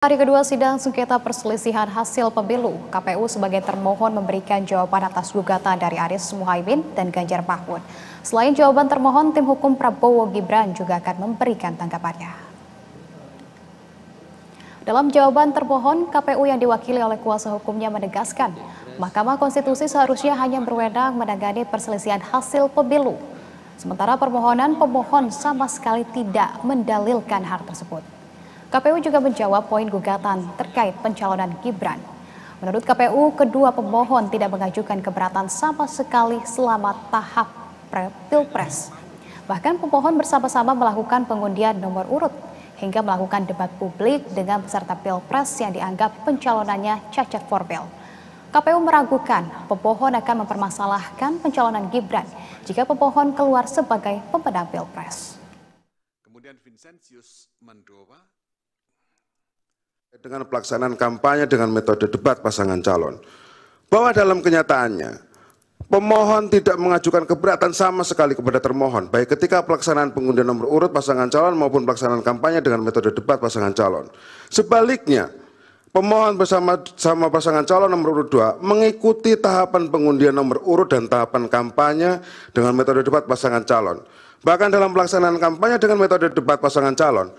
Hari kedua sidang sengketa perselisihan hasil pemilu, KPU sebagai termohon memberikan jawaban atas gugatan dari Aris Muhaimin dan Ganjar Mahfud. Selain jawaban termohon, tim hukum Prabowo Gibran juga akan memberikan tanggapannya. Dalam jawaban termohon, KPU yang diwakili oleh kuasa hukumnya menegaskan, Mahkamah Konstitusi seharusnya hanya berwenang menangani perselisihan hasil pemilu. Sementara permohonan pemohon sama sekali tidak mendalilkan hal tersebut. KPU juga menjawab poin gugatan terkait pencalonan Gibran. Menurut KPU, kedua pemohon tidak mengajukan keberatan sama sekali selama tahap pilpres. Bahkan pemohon bersama-sama melakukan pengundian nomor urut hingga melakukan debat publik dengan peserta pilpres yang dianggap pencalonannya cacat formil. KPU meragukan pemohon akan mempermasalahkan pencalonan Gibran jika pemohon keluar sebagai pemenang pilpres. Kemudian Vincentius Mandova dengan pelaksanaan kampanye dengan metode debat pasangan calon. Bahwa dalam kenyataannya, pemohon tidak mengajukan keberatan sama sekali kepada termohon, baik ketika pelaksanaan pengundian nomor urut pasangan calon maupun pelaksanaan kampanye dengan metode debat pasangan calon. Sebaliknya, pemohon bersama sama pasangan calon nomor urut 2 mengikuti tahapan pengundian nomor urut dan tahapan kampanye dengan metode debat pasangan calon. Bahkan dalam pelaksanaan kampanye dengan metode debat pasangan calon,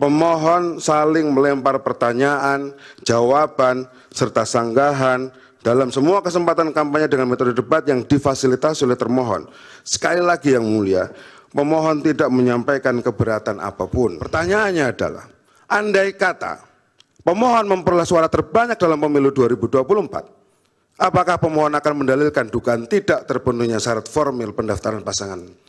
pemohon saling melempar pertanyaan, jawaban, serta sanggahan dalam semua kesempatan kampanye dengan metode debat yang difasilitasi oleh termohon. Sekali lagi yang mulia, pemohon tidak menyampaikan keberatan apapun. Pertanyaannya adalah, andai kata pemohon memperoleh suara terbanyak dalam pemilu 2024, apakah pemohon akan mendalilkan dugaan tidak terpenuhnya syarat formil pendaftaran pasangan